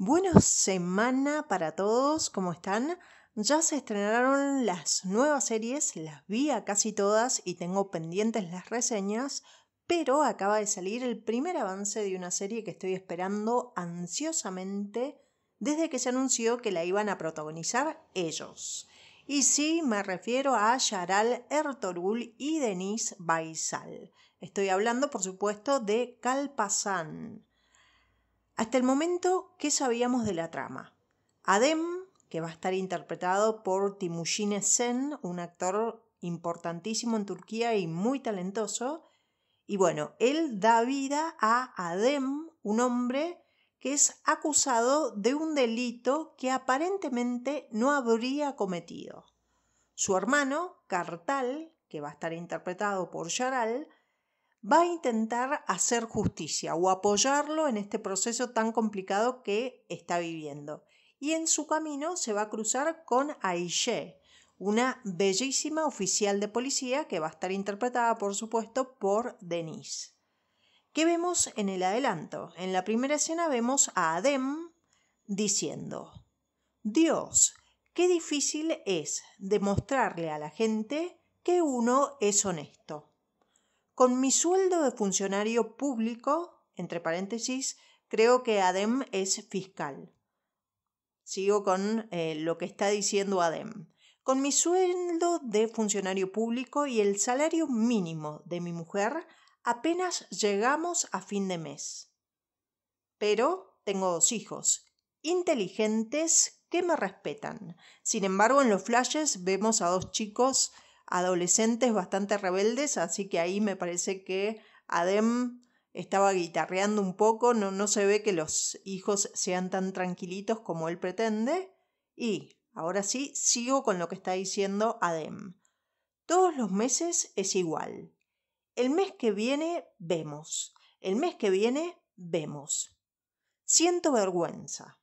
Buena semana para todos, ¿cómo están? Ya se estrenaron las nuevas series, las vi a casi todas y tengo pendientes las reseñas, pero acaba de salir el primer avance de una serie que estoy esperando ansiosamente desde que se anunció que la iban a protagonizar ellos. Y sí, me refiero a Yaral Ertorul y Denise Baisal. Estoy hablando, por supuesto, de Calpazán. Hasta el momento, ¿qué sabíamos de la trama? Adem, que va a estar interpretado por Timuçin Sen, un actor importantísimo en Turquía y muy talentoso. Y bueno, él da vida a Adem, un hombre que es acusado de un delito que aparentemente no habría cometido. Su hermano, Kartal, que va a estar interpretado por Yaral, va a intentar hacer justicia o apoyarlo en este proceso tan complicado que está viviendo. Y en su camino se va a cruzar con Aishe, una bellísima oficial de policía que va a estar interpretada, por supuesto, por Denise. ¿Qué vemos en el adelanto? En la primera escena vemos a Adem diciendo, Dios, qué difícil es demostrarle a la gente que uno es honesto. Con mi sueldo de funcionario público, entre paréntesis, creo que ADEM es fiscal. Sigo con eh, lo que está diciendo ADEM. Con mi sueldo de funcionario público y el salario mínimo de mi mujer, apenas llegamos a fin de mes. Pero tengo dos hijos, inteligentes que me respetan. Sin embargo, en los flashes vemos a dos chicos adolescentes bastante rebeldes, así que ahí me parece que Adem estaba guitarreando un poco, no, se ve que los hijos sean tan tranquilitos como él pretende. Y ahora sí, sigo con lo que está diciendo Adem. Todos los meses es igual. El mes que viene vemos. El mes que viene vemos. Siento vergüenza.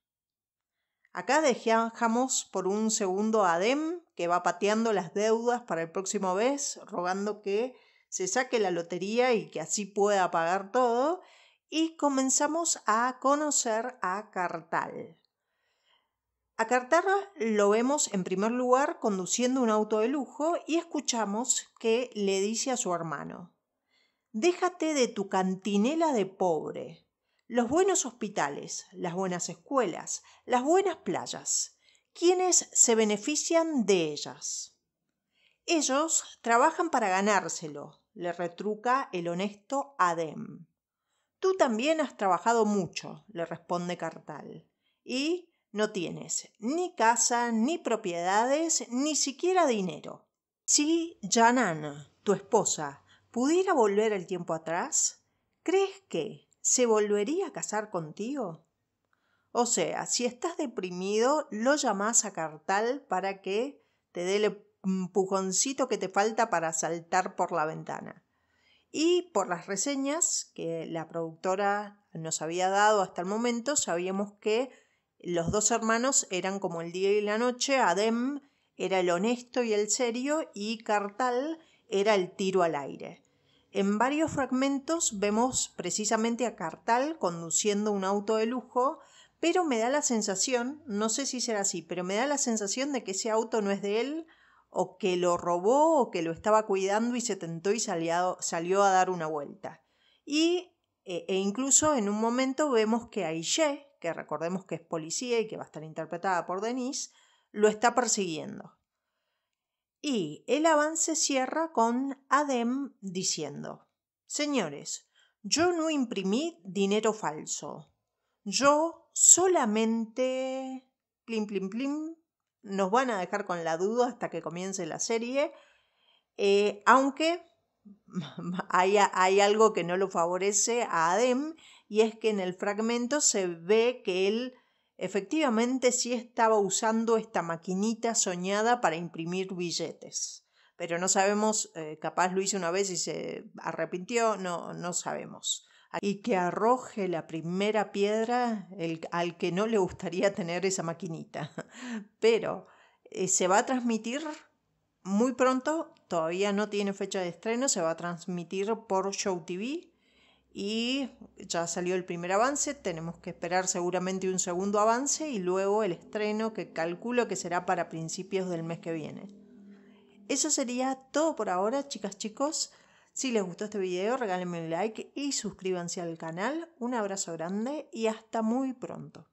Acá dejamos por un segundo a Adem que va pateando las deudas para el próximo mes, rogando que se saque la lotería y que así pueda pagar todo, y comenzamos a conocer a Cartal. A Cartal lo vemos en primer lugar conduciendo un auto de lujo y escuchamos que le dice a su hermano, déjate de tu cantinela de pobre, los buenos hospitales, las buenas escuelas, las buenas playas quienes se benefician de ellas. Ellos trabajan para ganárselo, le retruca el honesto Adem. Tú también has trabajado mucho, le responde Cartal, y no tienes ni casa, ni propiedades, ni siquiera dinero. Si Janan, tu esposa, pudiera volver el tiempo atrás, ¿crees que se volvería a casar contigo? O sea, si estás deprimido, lo llamás a Cartal para que te dé el empujoncito que te falta para saltar por la ventana. Y por las reseñas que la productora nos había dado hasta el momento, sabíamos que los dos hermanos eran como el día y la noche, Adem era el honesto y el serio y Cartal era el tiro al aire. En varios fragmentos vemos precisamente a Cartal conduciendo un auto de lujo pero me da la sensación, no sé si será así, pero me da la sensación de que ese auto no es de él o que lo robó o que lo estaba cuidando y se tentó y salió a dar una vuelta. Y e, e, incluso en un momento vemos que Aishe, que recordemos que es policía y que va a estar interpretada por Denise, lo está persiguiendo. Y el avance cierra con Adem diciendo, Señores, yo no imprimí dinero falso. Yo solamente, plim, plim, plim, nos van a dejar con la duda hasta que comience la serie, eh, aunque hay, algo que no lo favorece a Adem y es que en el fragmento se ve que él efectivamente sí estaba usando esta maquinita soñada para imprimir billetes. Pero no sabemos, eh, capaz lo hizo una vez y se arrepintió, no, no sabemos y que arroje la primera piedra al que no le gustaría tener esa maquinita. Pero eh, se va a transmitir muy pronto, todavía no tiene fecha de estreno, se va a transmitir por Show TV y ya salió el primer avance, tenemos que esperar seguramente un segundo avance y luego el estreno que calculo que será para principios del mes que viene. Eso sería todo por ahora, chicas, chicos. Si les gustó este video, regálenme un like y suscríbanse al canal. Un abrazo grande y hasta muy pronto.